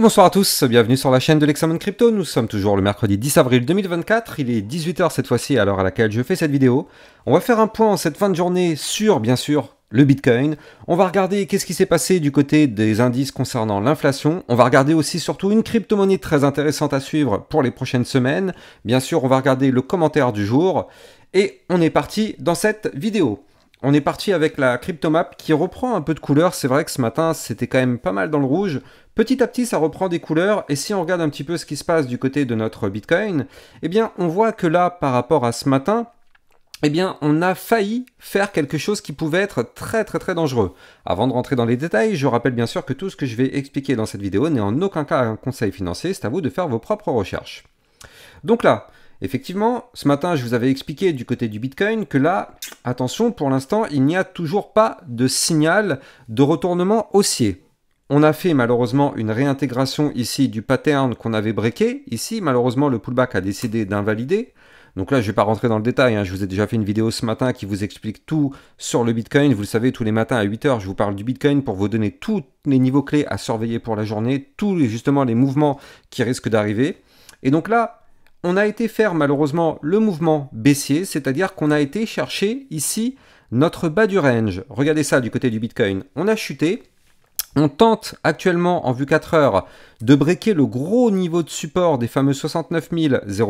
bonsoir à tous, bienvenue sur la chaîne de l'Examen Crypto. Nous sommes toujours le mercredi 10 avril 2024, il est 18h cette fois-ci à l'heure à laquelle je fais cette vidéo. On va faire un point en cette fin de journée sur, bien sûr, le Bitcoin. On va regarder qu'est-ce qui s'est passé du côté des indices concernant l'inflation. On va regarder aussi surtout une crypto-monnaie très intéressante à suivre pour les prochaines semaines. Bien sûr, on va regarder le commentaire du jour. Et on est parti dans cette vidéo on est parti avec la cryptomap qui reprend un peu de couleur. C'est vrai que ce matin, c'était quand même pas mal dans le rouge. Petit à petit, ça reprend des couleurs. Et si on regarde un petit peu ce qui se passe du côté de notre Bitcoin, eh bien, on voit que là, par rapport à ce matin, eh bien, on a failli faire quelque chose qui pouvait être très très très dangereux. Avant de rentrer dans les détails, je rappelle bien sûr que tout ce que je vais expliquer dans cette vidéo n'est en aucun cas un conseil financier, c'est à vous de faire vos propres recherches. Donc là, Effectivement, ce matin, je vous avais expliqué du côté du Bitcoin que là, attention, pour l'instant, il n'y a toujours pas de signal de retournement haussier. On a fait malheureusement une réintégration ici du pattern qu'on avait breaké. Ici, malheureusement, le pullback a décidé d'invalider. Donc là, je ne vais pas rentrer dans le détail. Hein. Je vous ai déjà fait une vidéo ce matin qui vous explique tout sur le Bitcoin. Vous le savez, tous les matins à 8h, je vous parle du Bitcoin pour vous donner tous les niveaux clés à surveiller pour la journée, tous justement les mouvements qui risquent d'arriver. Et donc là, on a été faire malheureusement le mouvement baissier, c'est-à-dire qu'on a été chercher ici notre bas du range. Regardez ça du côté du Bitcoin. On a chuté. On tente actuellement en vue 4 heures de breaker le gros niveau de support des fameux 69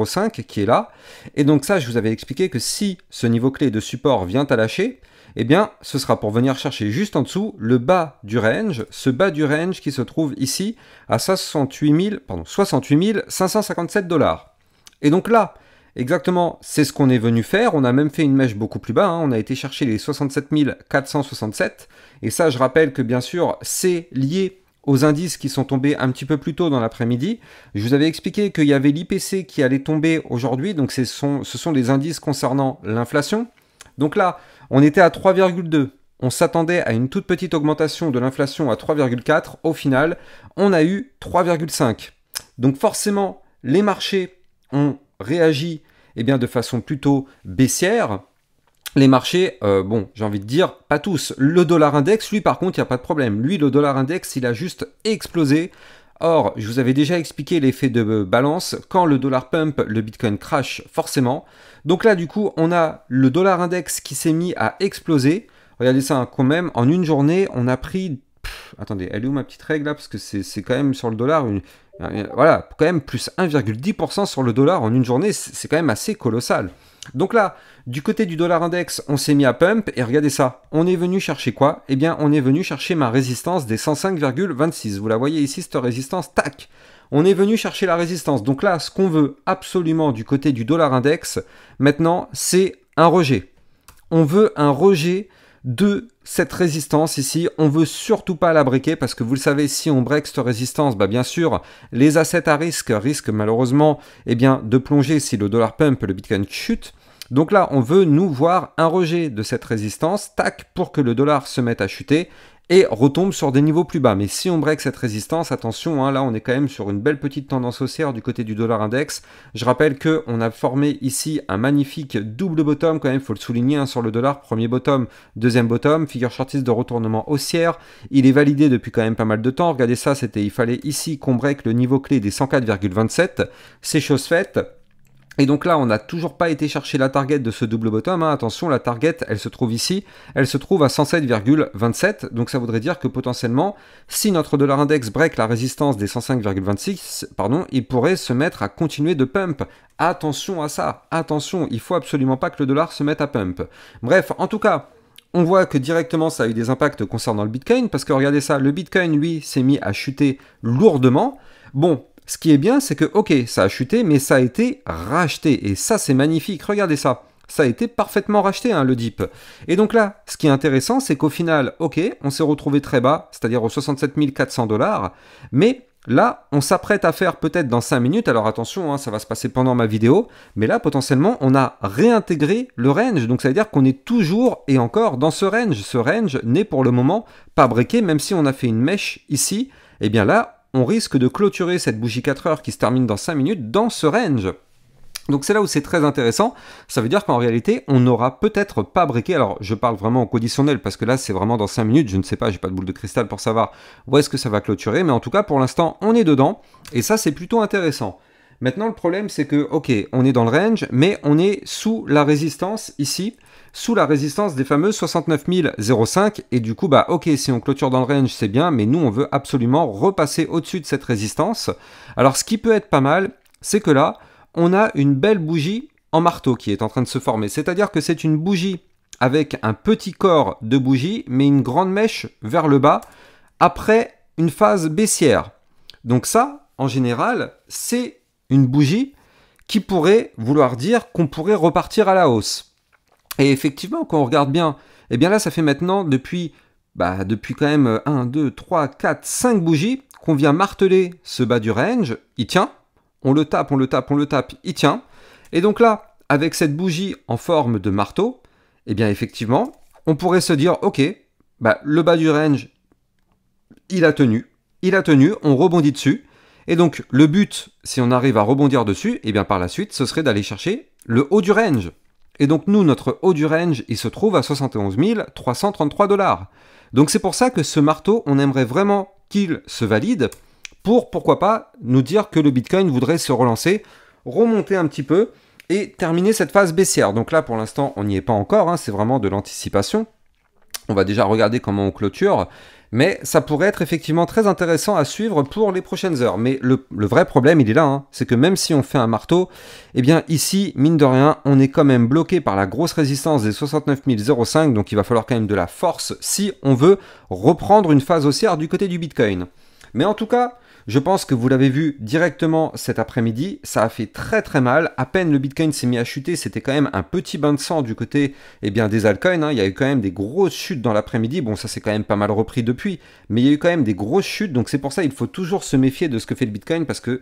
05 qui est là. Et donc ça, je vous avais expliqué que si ce niveau clé de support vient à lâcher, eh bien, ce sera pour venir chercher juste en dessous le bas du range, ce bas du range qui se trouve ici à 68 68 557 dollars. Et donc là, exactement, c'est ce qu'on est venu faire. On a même fait une mèche beaucoup plus bas. Hein. On a été chercher les 67 467. Et ça, je rappelle que bien sûr, c'est lié aux indices qui sont tombés un petit peu plus tôt dans l'après-midi. Je vous avais expliqué qu'il y avait l'IPC qui allait tomber aujourd'hui, donc ce sont, ce sont indices concernant l'inflation. Donc là, on était à 3,2. On s'attendait à une toute petite augmentation de l'inflation à 3,4. Au final, on a eu 3,5. Donc forcément, les marchés ont réagi eh bien, de façon plutôt baissière, les marchés, euh, bon, j'ai envie de dire, pas tous. Le dollar index, lui, par contre, il n'y a pas de problème. Lui, le dollar index, il a juste explosé. Or, je vous avais déjà expliqué l'effet de balance. Quand le dollar pump, le bitcoin crash, forcément. Donc là, du coup, on a le dollar index qui s'est mis à exploser. Regardez ça, hein, quand même, en une journée, on a pris. attendez, elle est où ma petite règle là Parce que c'est quand même sur le dollar une, voilà, quand même plus 1,10% sur le dollar en une journée, c'est quand même assez colossal. Donc là, du côté du dollar index, on s'est mis à pump et regardez ça. On est venu chercher quoi Eh bien, on est venu chercher ma résistance des 105,26. Vous la voyez ici, cette résistance, tac on est venu chercher la résistance. Donc là, ce qu'on veut absolument du côté du dollar index, maintenant, c'est un rejet. On veut un rejet de cette résistance ici, on veut surtout pas la briquer parce que vous le savez, si on break cette résistance, bah bien sûr, les assets à risque risquent malheureusement eh bien, de plonger si le dollar pump, le bitcoin chute. Donc là, on veut nous voir un rejet de cette résistance, tac, pour que le dollar se mette à chuter et retombe sur des niveaux plus bas. Mais si on break cette résistance, attention, hein, là on est quand même sur une belle petite tendance haussière du côté du dollar index. Je rappelle que on a formé ici un magnifique double bottom, quand même, faut le souligner hein, sur le dollar, premier bottom, deuxième bottom, figure shortiste de retournement haussière. Il est validé depuis quand même pas mal de temps. Regardez ça, c'était il fallait ici qu'on break le niveau clé des 104,27. C'est chose faite. Et donc là, on n'a toujours pas été chercher la target de ce double bottom. Hein. Attention, la target, elle se trouve ici. Elle se trouve à 107,27. Donc ça voudrait dire que potentiellement, si notre dollar index break la résistance des 105,26, pardon, il pourrait se mettre à continuer de pump. Attention à ça. Attention, il faut absolument pas que le dollar se mette à pump. Bref, en tout cas, on voit que directement ça a eu des impacts concernant le Bitcoin, parce que regardez ça, le Bitcoin, lui, s'est mis à chuter lourdement. Bon, ce qui est bien, c'est que, ok, ça a chuté, mais ça a été racheté. Et ça, c'est magnifique. Regardez ça. Ça a été parfaitement racheté, hein, le DIP. Et donc là, ce qui est intéressant, c'est qu'au final, ok, on s'est retrouvé très bas, c'est-à-dire aux 67 400 dollars, mais Là, on s'apprête à faire peut-être dans 5 minutes, alors attention, hein, ça va se passer pendant ma vidéo, mais là, potentiellement, on a réintégré le range, donc ça veut dire qu'on est toujours et encore dans ce range. Ce range n'est pour le moment pas breaké, même si on a fait une mèche ici, et eh bien là, on risque de clôturer cette bougie 4 heures qui se termine dans 5 minutes dans ce range. Donc c'est là où c'est très intéressant, ça veut dire qu'en réalité, on n'aura peut-être pas briqué, alors je parle vraiment au conditionnel, parce que là c'est vraiment dans 5 minutes, je ne sais pas, j'ai pas de boule de cristal pour savoir où est-ce que ça va clôturer, mais en tout cas pour l'instant on est dedans, et ça c'est plutôt intéressant. Maintenant, le problème, c'est que, ok, on est dans le range, mais on est sous la résistance ici, sous la résistance des fameux 69005. Et du coup, bah, ok, si on clôture dans le range, c'est bien, mais nous, on veut absolument repasser au-dessus de cette résistance. Alors, ce qui peut être pas mal, c'est que là, on a une belle bougie en marteau qui est en train de se former. C'est-à-dire que c'est une bougie avec un petit corps de bougie, mais une grande mèche vers le bas, après une phase baissière. Donc ça, en général, c'est une bougie qui pourrait vouloir dire qu'on pourrait repartir à la hausse. Et effectivement, quand on regarde bien, eh bien là, ça fait maintenant depuis, bah, depuis quand même 1, 2, 3, 4, 5 bougies qu'on vient marteler ce bas du range. Il tient. On le tape, on le tape, on le tape, il tient. Et donc là, avec cette bougie en forme de marteau, eh bien effectivement, on pourrait se dire, ok, bah, le bas du range, il a tenu, il a tenu, on rebondit dessus. Et donc le but, si on arrive à rebondir dessus, et eh bien par la suite, ce serait d'aller chercher le haut du range. Et donc nous, notre haut du range, il se trouve à 71 333 dollars. Donc c'est pour ça que ce marteau, on aimerait vraiment qu'il se valide pour, pourquoi pas, nous dire que le Bitcoin voudrait se relancer, remonter un petit peu et terminer cette phase baissière. Donc là, pour l'instant, on n'y est pas encore, hein, c'est vraiment de l'anticipation. On va déjà regarder comment on clôture. Mais ça pourrait être effectivement très intéressant à suivre pour les prochaines heures. Mais le, vrai problème, il est là, hein. c'est que même si on fait un marteau, eh bien ici, mine de rien, on est quand même bloqué par la grosse résistance des 69005, donc il va falloir quand même de la force si on veut reprendre une phase haussière du côté du Bitcoin. Mais en tout cas, je pense que vous l'avez vu directement cet après-midi, ça a fait très très mal. À peine le Bitcoin s'est mis à chuter, c'était quand même un petit bain de sang du côté eh bien, des altcoins. Hein. Il y a eu quand même des grosses chutes dans l'après-midi. Bon, ça s'est quand même pas mal repris depuis, mais il y a eu quand même des grosses chutes. Donc c'est pour ça qu'il faut toujours se méfier de ce que fait le Bitcoin parce que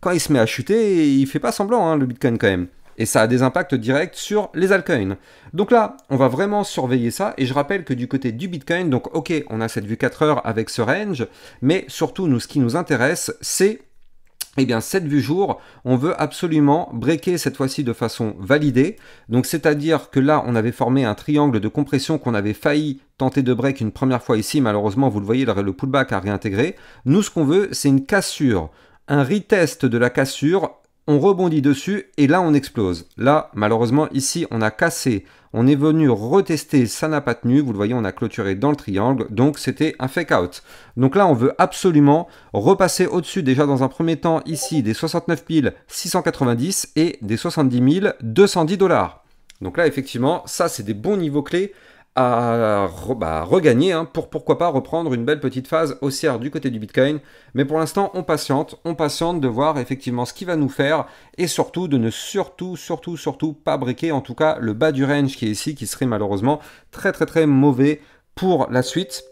quand il se met à chuter, il fait pas semblant hein, le Bitcoin quand même. Et ça a des impacts directs sur les altcoins. Donc là, on va vraiment surveiller ça. Et je rappelle que du côté du Bitcoin, donc ok, on a cette vue 4 heures avec ce range, mais surtout, nous, ce qui nous intéresse, c'est eh bien, cette vue jour, on veut absolument breaker cette fois-ci de façon validée. Donc, c'est-à-dire que là, on avait formé un triangle de compression qu'on avait failli tenter de break une première fois ici. Malheureusement, vous le voyez, le pullback a réintégré. Nous, ce qu'on veut, c'est une cassure, un retest de la cassure on rebondit dessus et là on explose. Là, malheureusement, ici on a cassé, on est venu retester, ça n'a pas tenu, vous le voyez, on a clôturé dans le triangle, donc c'était un fake out. Donc là, on veut absolument repasser au-dessus, déjà dans un premier temps, ici, des 69 690 et des 70 210 dollars. Donc là, effectivement, ça c'est des bons niveaux clés bah, à, regagner hein, pour pourquoi pas reprendre une belle petite phase haussière du côté du Bitcoin. Mais pour l'instant, on patiente, on patiente de voir effectivement ce qu'il va nous faire et surtout de ne surtout, surtout, surtout pas briquer en tout cas le bas du range qui est ici, qui serait malheureusement très très très mauvais pour la suite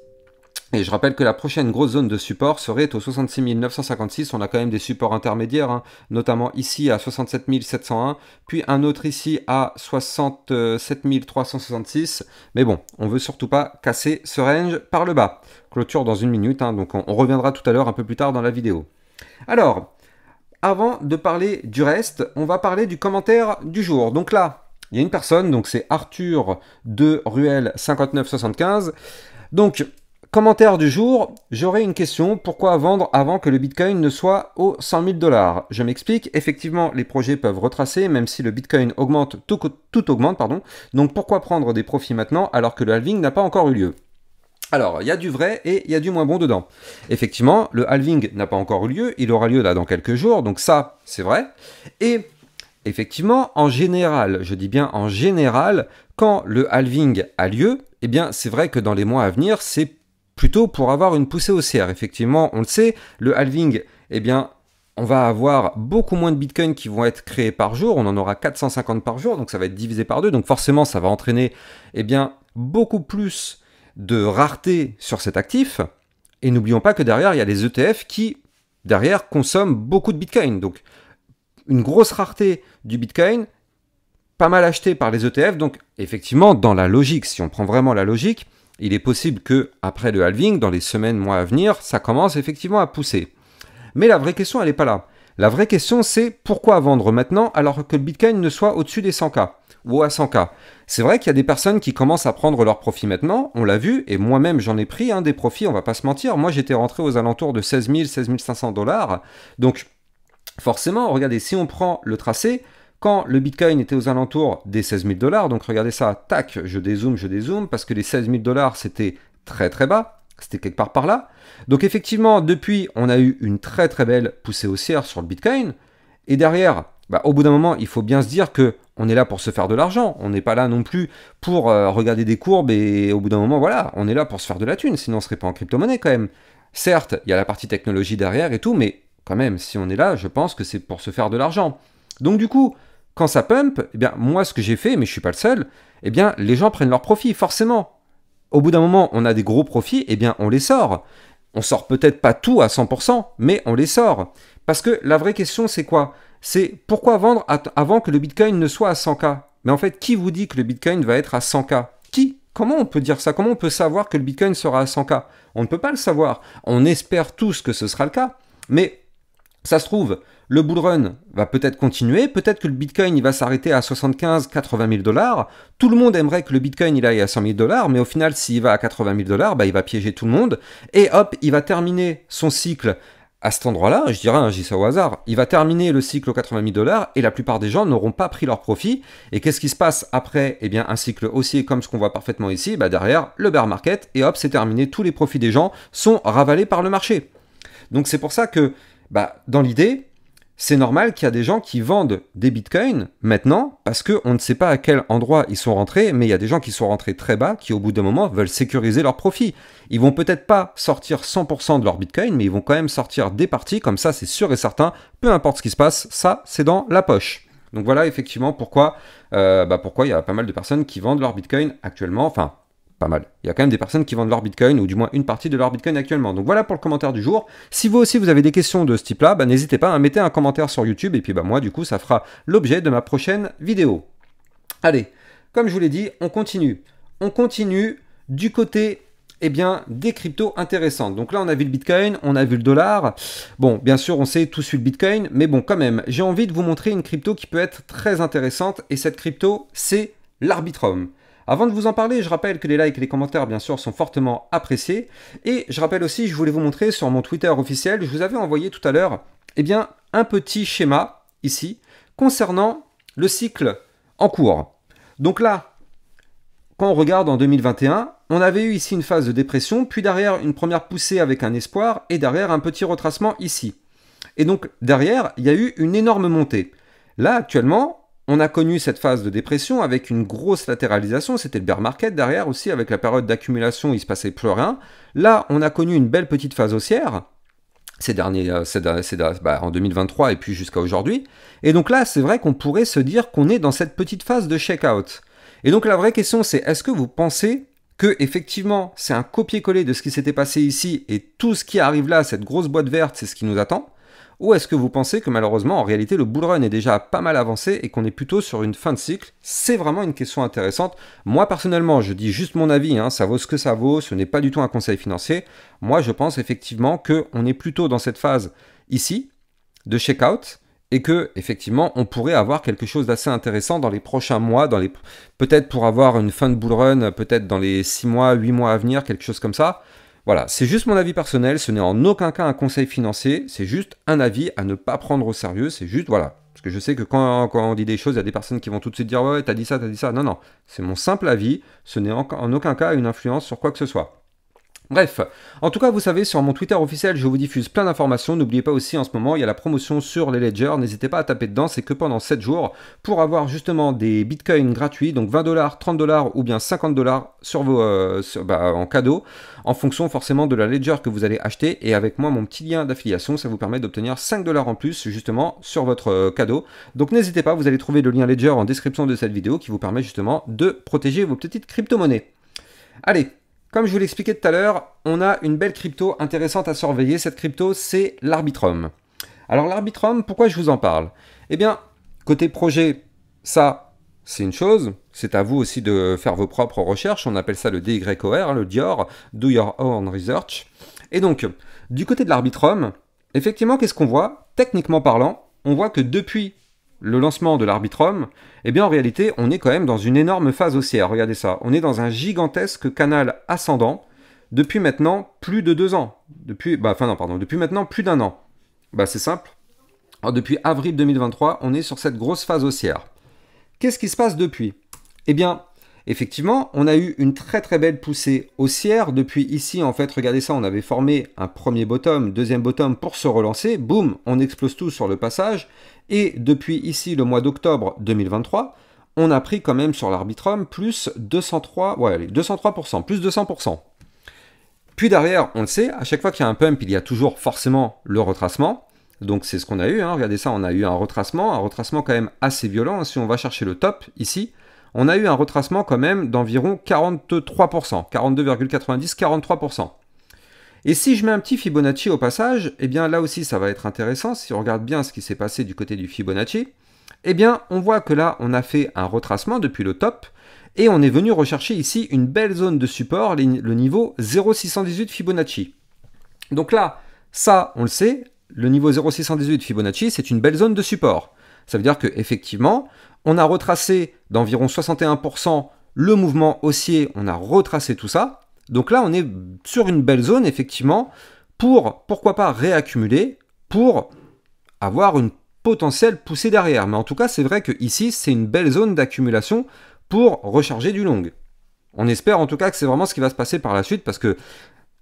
et je rappelle que la prochaine grosse zone de support serait au 66 956. On a quand même des supports intermédiaires, hein, notamment ici à 67 701, puis un autre ici à 67 366. Mais bon, on veut surtout pas casser ce range par le bas. Clôture dans une minute, hein, donc on, reviendra tout à l'heure un peu plus tard dans la vidéo. Alors, avant de parler du reste, on va parler du commentaire du jour. Donc là, il y a une personne, donc c'est Arthur de Ruel 5975. Donc, Commentaire du jour, j'aurais une question, pourquoi vendre avant que le Bitcoin ne soit aux 100 000 dollars Je m'explique, effectivement les projets peuvent retracer même si le Bitcoin augmente, tout, tout augmente, pardon. donc pourquoi prendre des profits maintenant alors que le halving n'a pas encore eu lieu alors, il y a du vrai et il y a du moins bon dedans. Effectivement, le halving n'a pas encore eu lieu, il aura lieu là dans quelques jours, donc ça, c'est vrai. Et effectivement, en général, je dis bien en général, quand le halving a lieu, eh bien, c'est vrai que dans les mois à venir, c'est plutôt pour avoir une poussée au CR, Effectivement, on le sait, le halving, eh bien, on va avoir beaucoup moins de bitcoins qui vont être créés par jour. On en aura 450 par jour, donc ça va être divisé par deux. Donc forcément, ça va entraîner eh bien, beaucoup plus de rareté sur cet actif. Et n'oublions pas que derrière, il y a les ETF qui, derrière, consomment beaucoup de bitcoins. Donc une grosse rareté du bitcoin, pas mal acheté par les ETF. Donc effectivement, dans la logique, si on prend vraiment la logique, il est possible que, après le halving, dans les semaines, mois à venir, ça commence effectivement à pousser. Mais la vraie question, elle n'est pas là. La vraie question, c'est pourquoi vendre maintenant alors que le Bitcoin ne soit au-dessus des 100K ou à 100K C'est vrai qu'il y a des personnes qui commencent à prendre leurs profits maintenant, on l'a vu, et moi-même j'en ai pris hein, des profits, on va pas se mentir. Moi j'étais rentré aux alentours de 16 000, 16 500 dollars. Donc forcément, regardez, si on prend le tracé, quand le Bitcoin était aux alentours des 16 000 dollars, donc regardez ça, tac, je dézoome, je dézoome, parce que les 16 000 dollars, c'était très très bas, c'était quelque part par là. Donc effectivement, depuis, on a eu une très très belle poussée haussière sur le Bitcoin. Et derrière, bah, au bout d'un moment, il faut bien se dire que on est là pour se faire de l'argent. On n'est pas là non plus pour euh, regarder des courbes et au bout d'un moment, voilà, on est là pour se faire de la thune. Sinon, on serait pas en crypto-monnaie quand même. Certes, il y a la partie technologie derrière et tout, mais quand même, si on est là, je pense que c'est pour se faire de l'argent. Donc du coup, quand ça pump, eh bien, moi, ce que j'ai fait, mais je suis pas le seul, eh bien, les gens prennent leurs profits, forcément. Au bout d'un moment, on a des gros profits, eh bien, on les sort. On sort peut-être pas tout à 100%, mais on les sort. Parce que la vraie question, c'est quoi C'est pourquoi vendre avant que le Bitcoin ne soit à 100K Mais en fait, qui vous dit que le Bitcoin va être à 100K Qui Comment on peut dire ça Comment on peut savoir que le Bitcoin sera à 100K On ne peut pas le savoir. On espère tous que ce sera le cas. Mais ça se trouve, le bull run va peut-être continuer, peut-être que le Bitcoin il va s'arrêter à 75, 80 000 dollars. Tout le monde aimerait que le Bitcoin il aille à 100 000 dollars, mais au final, s'il va à 80 000 dollars, bah, il va piéger tout le monde. Et hop, il va terminer son cycle à cet endroit-là, je dirais, hein, j'ai ça au hasard, il va terminer le cycle aux 80 000 dollars et la plupart des gens n'auront pas pris leur profits, Et qu'est-ce qui se passe après Eh bien, un cycle haussier comme ce qu'on voit parfaitement ici, bah, derrière, le bear market, et hop, c'est terminé, tous les profits des gens sont ravalés par le marché. Donc c'est pour ça que, bah, dans l'idée, c'est normal qu'il y a des gens qui vendent des bitcoins maintenant parce qu'on ne sait pas à quel endroit ils sont rentrés, mais il y a des gens qui sont rentrés très bas qui, au bout d'un moment, veulent sécuriser leurs profits. Ils vont peut-être pas sortir 100% de leur bitcoin, mais ils vont quand même sortir des parties, comme ça, c'est sûr et certain, peu importe ce qui se passe, ça, c'est dans la poche. Donc voilà effectivement pourquoi euh, bah pourquoi il y a pas mal de personnes qui vendent leur bitcoin actuellement, enfin pas mal. Il y a quand même des personnes qui vendent leur Bitcoin, ou du moins une partie de leur Bitcoin actuellement. Donc voilà pour le commentaire du jour. Si vous aussi vous avez des questions de ce type-là, bah, n'hésitez pas à hein, mettre un commentaire sur YouTube, et puis bah, moi du coup ça fera l'objet de ma prochaine vidéo. Allez, comme je vous l'ai dit, on continue. On continue du côté eh bien, des cryptos intéressantes. Donc là, on a vu le Bitcoin, on a vu le dollar. Bon, bien sûr, on sait tous sur le Bitcoin, mais bon, quand même, j'ai envie de vous montrer une crypto qui peut être très intéressante, et cette crypto, c'est l'Arbitrum. Avant de vous en parler, je rappelle que les likes et les commentaires, bien sûr, sont fortement appréciés. Et je rappelle aussi, je voulais vous montrer sur mon Twitter officiel, je vous avais envoyé tout à l'heure, eh bien, un petit schéma, ici, concernant le cycle en cours. Donc là, quand on regarde en 2021, on avait eu ici une phase de dépression, puis derrière une première poussée avec un espoir, et derrière un petit retracement ici. Et donc derrière, il y a eu une énorme montée. Là, actuellement, on a connu cette phase de dépression avec une grosse latéralisation, c'était le bear market derrière aussi, avec la période d'accumulation, il se passait plus rien. Là, on a connu une belle petite phase haussière, ces derniers, euh, bah, en 2023 et puis jusqu'à aujourd'hui. Et donc là, c'est vrai qu'on pourrait se dire qu'on est dans cette petite phase de check-out. Et donc la vraie question, c'est est-ce que vous pensez que effectivement c'est un copier-coller de ce qui s'était passé ici et tout ce qui arrive là, cette grosse boîte verte, c'est ce qui nous attend ou est-ce que vous pensez que malheureusement, en réalité, le bull run est déjà pas mal avancé et qu'on est plutôt sur une fin de cycle C'est vraiment une question intéressante. Moi, personnellement, je dis juste mon avis, hein, ça vaut ce que ça vaut, ce n'est pas du tout un conseil financier. Moi, je pense effectivement qu'on est plutôt dans cette phase ici de check-out et que effectivement on pourrait avoir quelque chose d'assez intéressant dans les prochains mois, dans les peut-être pour avoir une fin de bull run, peut-être dans les 6 mois, 8 mois à venir, quelque chose comme ça. Voilà, c'est juste mon avis personnel, ce n'est en aucun cas un conseil financier, c'est juste un avis à ne pas prendre au sérieux, c'est juste, voilà. Parce que je sais que quand, on dit des choses, il y a des personnes qui vont tout de suite dire Ouais, t'as dit ça, t'as dit ça. Non, non, c'est mon simple avis, ce n'est en aucun cas une influence sur quoi que ce soit. Bref, en tout cas, vous savez, sur mon Twitter officiel, je vous diffuse plein d'informations. N'oubliez pas aussi en ce moment, il y a la promotion sur les ledgers. N'hésitez pas à taper dedans, c'est que pendant 7 jours pour avoir justement des bitcoins gratuits, donc 20 dollars, 30 dollars ou bien 50 dollars sur vos, euh, bah, en cadeau, en fonction forcément de la ledger que vous allez acheter. Et avec moi, mon petit lien d'affiliation, ça vous permet d'obtenir 5 dollars en plus justement sur votre euh, cadeau. Donc n'hésitez pas, vous allez trouver le lien ledger en description de cette vidéo qui vous permet justement de protéger vos petites crypto-monnaies. Allez, comme je vous l'expliquais tout à l'heure, on a une belle crypto intéressante à surveiller. Cette crypto, c'est l'Arbitrum. Alors l'Arbitrum, pourquoi je vous en parle Eh bien, côté projet, ça, c'est une chose. C'est à vous aussi de faire vos propres recherches. On appelle ça le DYOR, le Dior, Do Your Own Research. Et donc, du côté de l'Arbitrum, effectivement, qu'est-ce qu'on voit Techniquement parlant, on voit que depuis le lancement de l'Arbitrum, eh bien en réalité, on est quand même dans une énorme phase haussière. Regardez ça. On est dans un gigantesque canal ascendant depuis maintenant plus de deux ans. Depuis, bah, enfin non, pardon, depuis maintenant plus d'un an. Bah, c'est simple. depuis avril 2023, on est sur cette grosse phase haussière. Qu'est-ce qui se passe depuis Eh bien, effectivement, on a eu une très très belle poussée haussière depuis ici. En fait, regardez ça, on avait formé un premier bottom, deuxième bottom pour se relancer. Boum, on explose tout sur le passage. Et depuis ici, le mois d'octobre 2023, on a pris quand même sur l'arbitrum plus 203, ouais, 203%, plus 200%. Puis derrière, on le sait, à chaque fois qu'il y a un pump, il y a toujours forcément le retracement. Donc c'est ce qu'on a eu, hein. regardez ça, on a eu un retracement, un retracement quand même assez violent. Hein. Si on va chercher le top ici, on a eu un retracement quand même d'environ 43%, 42,90, 43%. Et si je mets un petit Fibonacci au passage, eh bien là aussi ça va être intéressant, si on regarde bien ce qui s'est passé du côté du Fibonacci, eh bien on voit que là on a fait un retracement depuis le top, et on est venu rechercher ici une belle zone de support, le niveau 0,618 Fibonacci. Donc là, ça on le sait, le niveau 0,618 Fibonacci c'est une belle zone de support. Ça veut dire qu'effectivement, on a retracé d'environ 61% le mouvement haussier, on a retracé tout ça, donc là, on est sur une belle zone, effectivement, pour, pourquoi pas, réaccumuler, pour avoir une potentielle poussée derrière. Mais en tout cas, c'est vrai que ici, c'est une belle zone d'accumulation pour recharger du long. On espère en tout cas que c'est vraiment ce qui va se passer par la suite, parce que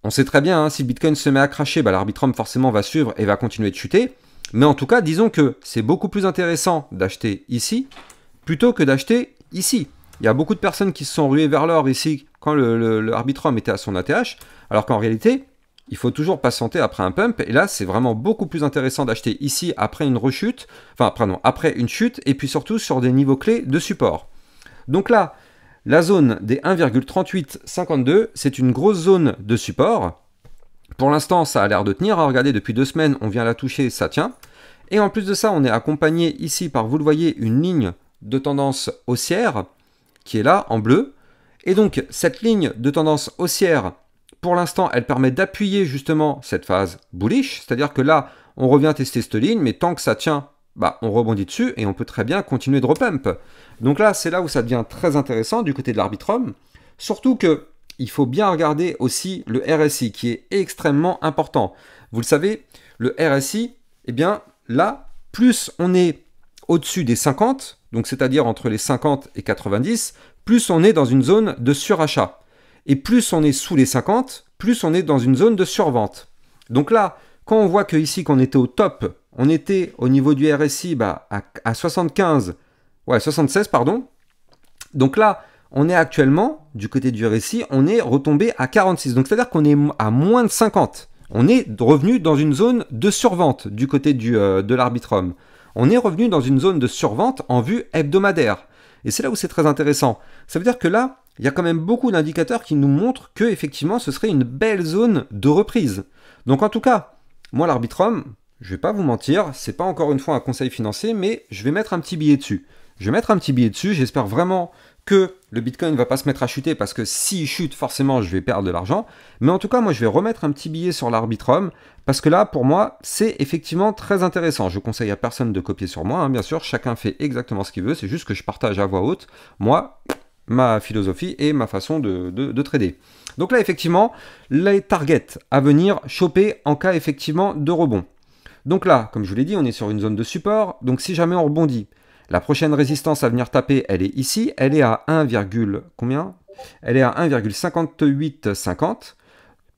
on sait très bien, hein, si le Bitcoin se met à cracher, bah, l'arbitrum forcément va suivre et va continuer de chuter. Mais en tout cas, disons que c'est beaucoup plus intéressant d'acheter ici plutôt que d'acheter ici. Il y a beaucoup de personnes qui se sont ruées vers l'or ici quand le, le, était à son ATH, alors qu'en réalité, il faut toujours patienter après un pump. Et là, c'est vraiment beaucoup plus intéressant d'acheter ici après une rechute, enfin, pardon, après une chute, et puis surtout sur des niveaux clés de support. Donc là, la zone des 1,3852, c'est une grosse zone de support. Pour l'instant, ça a l'air de tenir. Regardez, depuis deux semaines, on vient la toucher, ça tient. Et en plus de ça, on est accompagné ici par, vous le voyez, une ligne de tendance haussière qui est là en bleu. Et donc cette ligne de tendance haussière, pour l'instant, elle permet d'appuyer justement cette phase bullish, c'est-à-dire que là, on revient tester cette ligne, mais tant que ça tient, bah, on rebondit dessus et on peut très bien continuer de re-pump. Donc là, c'est là où ça devient très intéressant du côté de l'arbitrum, surtout que il faut bien regarder aussi le RSI qui est extrêmement important. Vous le savez, le RSI, eh bien là, plus on est au-dessus des 50, donc c'est-à-dire entre les 50 et 90, plus on est dans une zone de surachat. Et plus on est sous les 50, plus on est dans une zone de survente. Donc là, quand on voit que ici qu'on était au top, on était au niveau du RSI bah, à, 75, ouais 76 pardon. Donc là, on est actuellement du côté du RSI, on est retombé à 46. Donc c'est-à-dire qu'on est à moins de 50. On est revenu dans une zone de survente du côté euh, de l'arbitrum on est revenu dans une zone de survente en vue hebdomadaire. Et c'est là où c'est très intéressant. Ça veut dire que là, il y a quand même beaucoup d'indicateurs qui nous montrent que effectivement ce serait une belle zone de reprise. Donc en tout cas, moi l'arbitrum, je vais pas vous mentir, c'est pas encore une fois un conseil financier, mais je vais mettre un petit billet dessus. Je vais mettre un petit billet dessus, j'espère vraiment que le Bitcoin ne va pas se mettre à chuter parce que s'il chute, forcément, je vais perdre de l'argent. Mais en tout cas, moi, je vais remettre un petit billet sur l'Arbitrum parce que là, pour moi, c'est effectivement très intéressant. Je conseille à personne de copier sur moi, hein, bien sûr. Chacun fait exactement ce qu'il veut. C'est juste que je partage à voix haute, moi, ma philosophie et ma façon de, de trader. Donc là, effectivement, les targets à venir choper en cas effectivement de rebond. Donc là, comme je vous l'ai dit, on est sur une zone de support. Donc si jamais on rebondit, la prochaine résistance à venir taper, elle est ici. Elle est à 1, combien Elle est à 1,5850.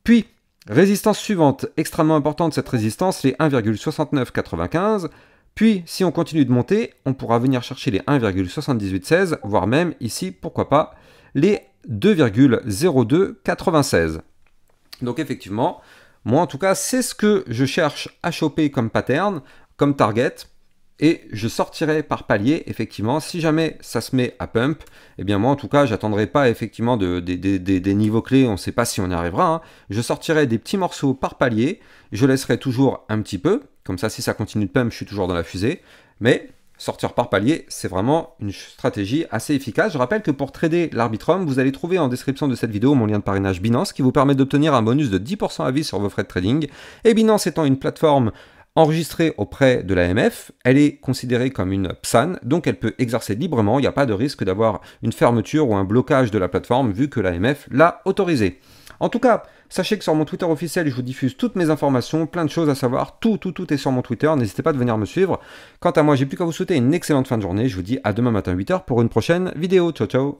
Puis, résistance suivante, extrêmement importante cette résistance, les 1,6995. Puis, si on continue de monter, on pourra venir chercher les 1,7816, voire même ici, pourquoi pas, les 2,0296. Donc effectivement, moi en tout cas, c'est ce que je cherche à choper comme pattern, comme target, et je sortirai par palier effectivement si jamais ça se met à pump et eh bien moi en tout cas j'attendrai pas effectivement des niveaux clés on ne sait pas si on y arrivera hein. je sortirai des petits morceaux par palier je laisserai toujours un petit peu comme ça si ça continue de pump je suis toujours dans la fusée mais sortir par palier, c'est vraiment une stratégie assez efficace. Je rappelle que pour trader l'Arbitrum, vous allez trouver en description de cette vidéo mon lien de parrainage Binance qui vous permet d'obtenir un bonus de 10% à vie sur vos frais de trading. Et Binance étant une plateforme Enregistrée auprès de l'AMF, elle est considérée comme une PSAN, donc elle peut exercer librement, il n'y a pas de risque d'avoir une fermeture ou un blocage de la plateforme vu que l'AMF l'a autorisée. En tout cas, sachez que sur mon Twitter officiel, je vous diffuse toutes mes informations, plein de choses à savoir, tout, tout, tout est sur mon Twitter, n'hésitez pas à venir me suivre. Quant à moi, j'ai plus qu'à vous souhaiter une excellente fin de journée, je vous dis à demain matin 8h pour une prochaine vidéo, ciao ciao